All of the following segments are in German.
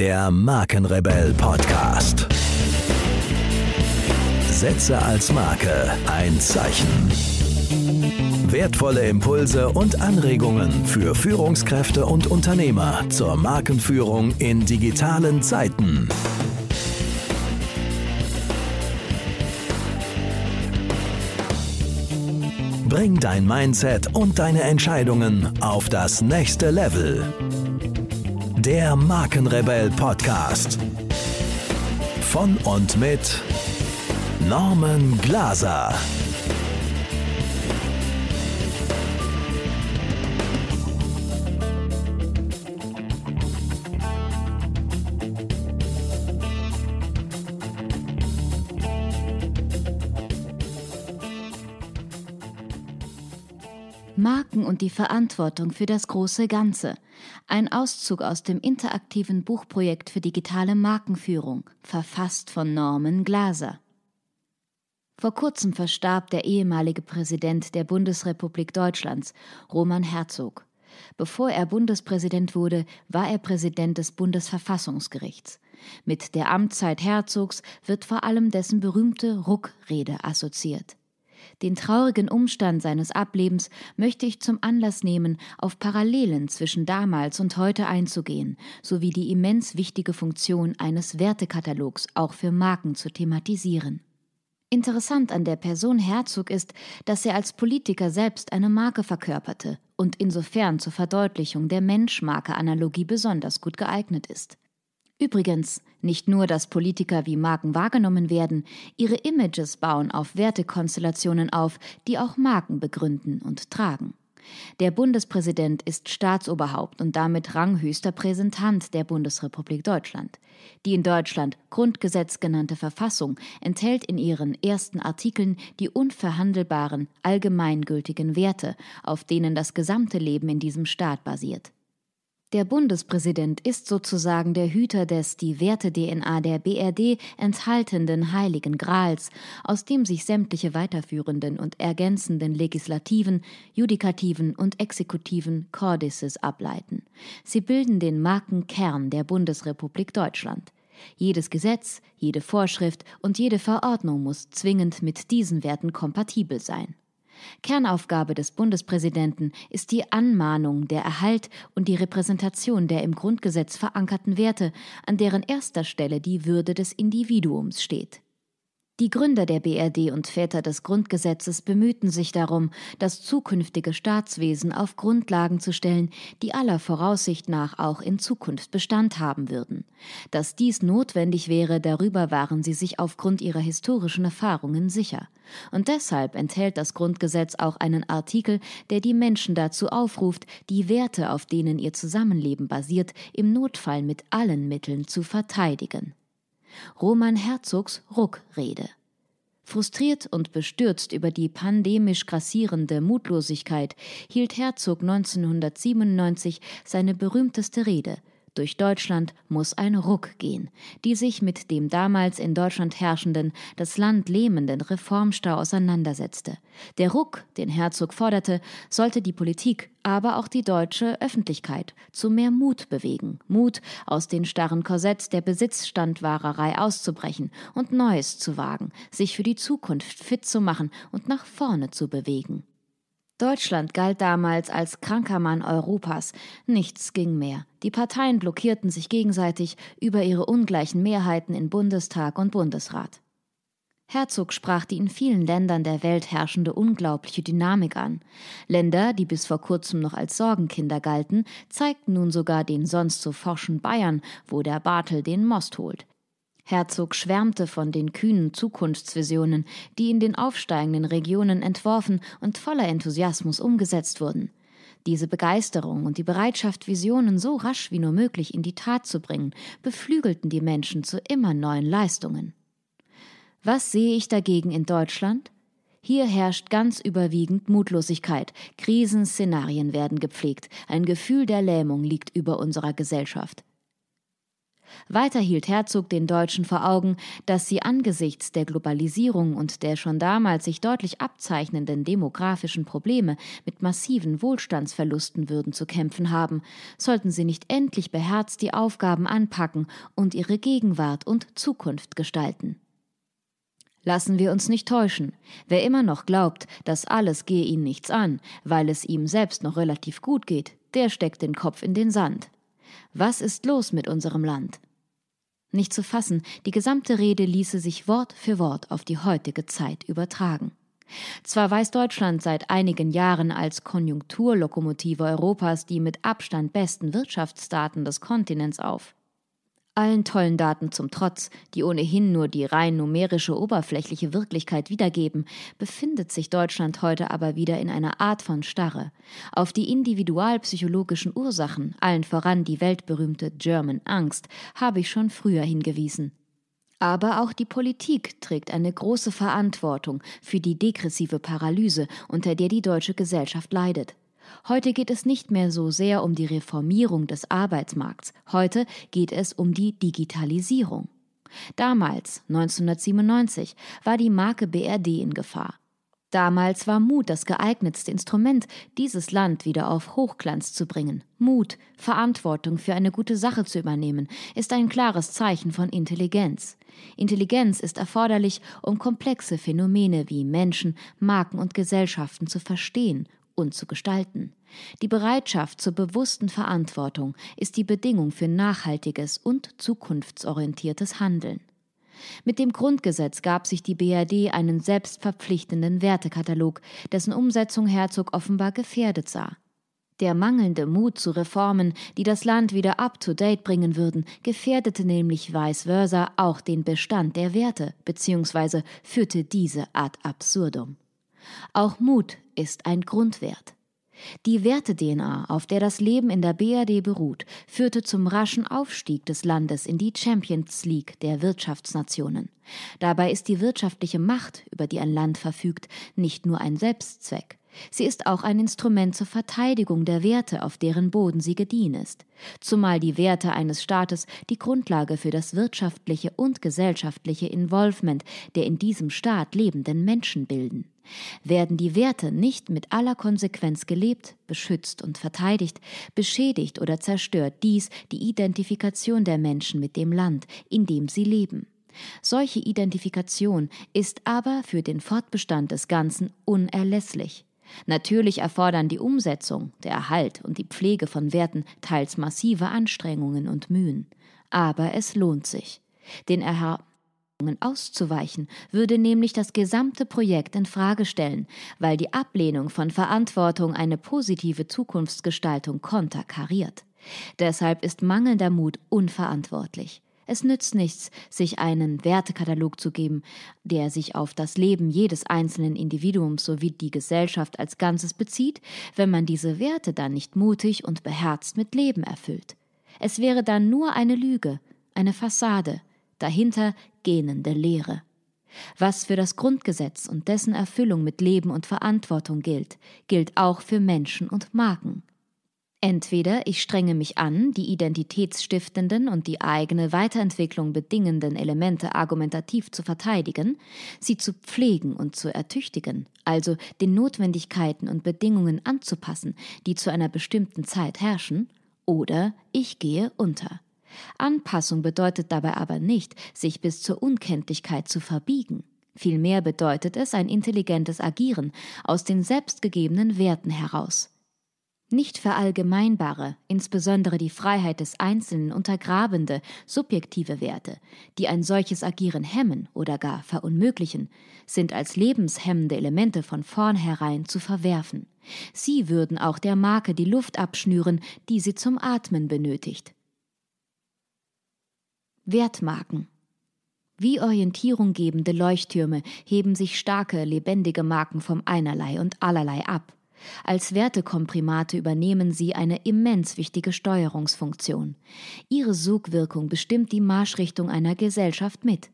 Der Markenrebell Podcast. Setze als Marke ein Zeichen. Wertvolle Impulse und Anregungen für Führungskräfte und Unternehmer zur Markenführung in digitalen Zeiten. Bring dein Mindset und deine Entscheidungen auf das nächste Level. Der Markenrebell Podcast. Von und mit Norman Glaser. Marken und die Verantwortung für das große Ganze. Ein Auszug aus dem interaktiven Buchprojekt für digitale Markenführung, verfasst von Norman Glaser. Vor kurzem verstarb der ehemalige Präsident der Bundesrepublik Deutschlands, Roman Herzog. Bevor er Bundespräsident wurde, war er Präsident des Bundesverfassungsgerichts. Mit der Amtszeit Herzogs wird vor allem dessen berühmte Ruckrede assoziiert. Den traurigen Umstand seines Ablebens möchte ich zum Anlass nehmen, auf Parallelen zwischen damals und heute einzugehen, sowie die immens wichtige Funktion eines Wertekatalogs auch für Marken zu thematisieren. Interessant an der Person Herzog ist, dass er als Politiker selbst eine Marke verkörperte und insofern zur Verdeutlichung der Mensch-Marke-Analogie besonders gut geeignet ist. Übrigens, nicht nur, dass Politiker wie Marken wahrgenommen werden, ihre Images bauen auf Wertekonstellationen auf, die auch Marken begründen und tragen. Der Bundespräsident ist Staatsoberhaupt und damit ranghöchster Präsentant der Bundesrepublik Deutschland. Die in Deutschland Grundgesetz genannte Verfassung enthält in ihren ersten Artikeln die unverhandelbaren, allgemeingültigen Werte, auf denen das gesamte Leben in diesem Staat basiert. Der Bundespräsident ist sozusagen der Hüter des die Werte-DNA der BRD enthaltenden Heiligen Grals, aus dem sich sämtliche weiterführenden und ergänzenden legislativen, judikativen und exekutiven Cordices ableiten. Sie bilden den Markenkern der Bundesrepublik Deutschland. Jedes Gesetz, jede Vorschrift und jede Verordnung muss zwingend mit diesen Werten kompatibel sein. Kernaufgabe des Bundespräsidenten ist die Anmahnung, der Erhalt und die Repräsentation der im Grundgesetz verankerten Werte, an deren erster Stelle die Würde des Individuums steht. Die Gründer der BRD und Väter des Grundgesetzes bemühten sich darum, das zukünftige Staatswesen auf Grundlagen zu stellen, die aller Voraussicht nach auch in Zukunft Bestand haben würden. Dass dies notwendig wäre, darüber waren sie sich aufgrund ihrer historischen Erfahrungen sicher. Und deshalb enthält das Grundgesetz auch einen Artikel, der die Menschen dazu aufruft, die Werte, auf denen ihr Zusammenleben basiert, im Notfall mit allen Mitteln zu verteidigen. Roman Herzogs Ruckrede. Frustriert und bestürzt über die pandemisch grassierende Mutlosigkeit hielt Herzog 1997 seine berühmteste Rede – durch Deutschland muss ein Ruck gehen, die sich mit dem damals in Deutschland herrschenden, das Land lähmenden Reformstau auseinandersetzte. Der Ruck, den Herzog forderte, sollte die Politik, aber auch die deutsche Öffentlichkeit zu mehr Mut bewegen, Mut aus den starren Korsetts der Besitzstandwahrerei auszubrechen und Neues zu wagen, sich für die Zukunft fit zu machen und nach vorne zu bewegen. Deutschland galt damals als kranker Mann Europas. Nichts ging mehr. Die Parteien blockierten sich gegenseitig über ihre ungleichen Mehrheiten in Bundestag und Bundesrat. Herzog sprach die in vielen Ländern der Welt herrschende unglaubliche Dynamik an. Länder, die bis vor kurzem noch als Sorgenkinder galten, zeigten nun sogar den sonst so forschen Bayern, wo der Bartel den Most holt. Herzog schwärmte von den kühnen Zukunftsvisionen, die in den aufsteigenden Regionen entworfen und voller Enthusiasmus umgesetzt wurden. Diese Begeisterung und die Bereitschaft, Visionen so rasch wie nur möglich in die Tat zu bringen, beflügelten die Menschen zu immer neuen Leistungen. Was sehe ich dagegen in Deutschland? Hier herrscht ganz überwiegend Mutlosigkeit, Krisenszenarien werden gepflegt, ein Gefühl der Lähmung liegt über unserer Gesellschaft. Weiter hielt Herzog den Deutschen vor Augen, dass sie angesichts der Globalisierung und der schon damals sich deutlich abzeichnenden demografischen Probleme mit massiven Wohlstandsverlusten würden zu kämpfen haben, sollten sie nicht endlich beherzt die Aufgaben anpacken und ihre Gegenwart und Zukunft gestalten. Lassen wir uns nicht täuschen. Wer immer noch glaubt, dass alles gehe ihn nichts an, weil es ihm selbst noch relativ gut geht, der steckt den Kopf in den Sand. Was ist los mit unserem Land? Nicht zu fassen, die gesamte Rede ließe sich Wort für Wort auf die heutige Zeit übertragen. Zwar weist Deutschland seit einigen Jahren als Konjunkturlokomotive Europas die mit Abstand besten Wirtschaftsdaten des Kontinents auf. Allen tollen Daten zum Trotz, die ohnehin nur die rein numerische oberflächliche Wirklichkeit wiedergeben, befindet sich Deutschland heute aber wieder in einer Art von Starre. Auf die individualpsychologischen Ursachen, allen voran die weltberühmte German Angst, habe ich schon früher hingewiesen. Aber auch die Politik trägt eine große Verantwortung für die degressive Paralyse, unter der die deutsche Gesellschaft leidet. Heute geht es nicht mehr so sehr um die Reformierung des Arbeitsmarkts, heute geht es um die Digitalisierung. Damals, 1997, war die Marke BRD in Gefahr. Damals war Mut das geeignetste Instrument, dieses Land wieder auf Hochglanz zu bringen. Mut, Verantwortung für eine gute Sache zu übernehmen, ist ein klares Zeichen von Intelligenz. Intelligenz ist erforderlich, um komplexe Phänomene wie Menschen, Marken und Gesellschaften zu verstehen und zu gestalten. Die Bereitschaft zur bewussten Verantwortung ist die Bedingung für nachhaltiges und zukunftsorientiertes Handeln. Mit dem Grundgesetz gab sich die BRD einen selbstverpflichtenden Wertekatalog, dessen Umsetzung Herzog offenbar gefährdet sah. Der mangelnde Mut zu Reformen, die das Land wieder up-to-date bringen würden, gefährdete nämlich vice versa auch den Bestand der Werte bzw. führte diese ad absurdum. Auch Mut ist ein Grundwert. Die Werte-DNA, auf der das Leben in der BRD beruht, führte zum raschen Aufstieg des Landes in die Champions League der Wirtschaftsnationen. Dabei ist die wirtschaftliche Macht, über die ein Land verfügt, nicht nur ein Selbstzweck. Sie ist auch ein Instrument zur Verteidigung der Werte, auf deren Boden sie gediehen ist, zumal die Werte eines Staates die Grundlage für das wirtschaftliche und gesellschaftliche Involvement der in diesem Staat lebenden Menschen bilden. Werden die Werte nicht mit aller Konsequenz gelebt, beschützt und verteidigt, beschädigt oder zerstört dies die Identifikation der Menschen mit dem Land, in dem sie leben. Solche Identifikation ist aber für den Fortbestand des Ganzen unerlässlich. Natürlich erfordern die Umsetzung, der Erhalt und die Pflege von Werten teils massive Anstrengungen und Mühen. Aber es lohnt sich. Den Erhaltungen auszuweichen, würde nämlich das gesamte Projekt in Frage stellen, weil die Ablehnung von Verantwortung eine positive Zukunftsgestaltung konterkariert. Deshalb ist mangelnder Mut unverantwortlich. Es nützt nichts, sich einen Wertekatalog zu geben, der sich auf das Leben jedes einzelnen Individuums sowie die Gesellschaft als Ganzes bezieht, wenn man diese Werte dann nicht mutig und beherzt mit Leben erfüllt. Es wäre dann nur eine Lüge, eine Fassade, dahinter gähnende Leere. Was für das Grundgesetz und dessen Erfüllung mit Leben und Verantwortung gilt, gilt auch für Menschen und Marken. Entweder ich strenge mich an, die identitätsstiftenden und die eigene Weiterentwicklung bedingenden Elemente argumentativ zu verteidigen, sie zu pflegen und zu ertüchtigen, also den Notwendigkeiten und Bedingungen anzupassen, die zu einer bestimmten Zeit herrschen, oder ich gehe unter. Anpassung bedeutet dabei aber nicht, sich bis zur Unkenntlichkeit zu verbiegen. Vielmehr bedeutet es ein intelligentes Agieren aus den selbstgegebenen Werten heraus nicht verallgemeinbare, insbesondere die Freiheit des Einzelnen untergrabende, subjektive Werte, die ein solches Agieren hemmen oder gar verunmöglichen, sind als lebenshemmende Elemente von vornherein zu verwerfen. Sie würden auch der Marke die Luft abschnüren, die sie zum Atmen benötigt. Wertmarken wie orientierunggebende Leuchttürme heben sich starke, lebendige Marken vom Einerlei und Allerlei ab. Als Wertekomprimate übernehmen sie eine immens wichtige Steuerungsfunktion. Ihre Sogwirkung bestimmt die Marschrichtung einer Gesellschaft mit.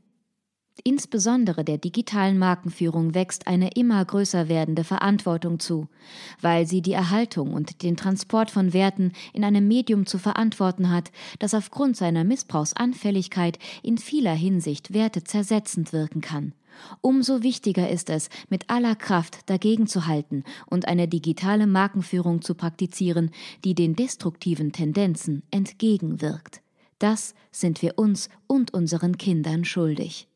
Insbesondere der digitalen Markenführung wächst eine immer größer werdende Verantwortung zu, weil sie die Erhaltung und den Transport von Werten in einem Medium zu verantworten hat, das aufgrund seiner Missbrauchsanfälligkeit in vieler Hinsicht wertezersetzend wirken kann Umso wichtiger ist es, mit aller Kraft dagegen zu halten und eine digitale Markenführung zu praktizieren, die den destruktiven Tendenzen entgegenwirkt. Das sind wir uns und unseren Kindern schuldig.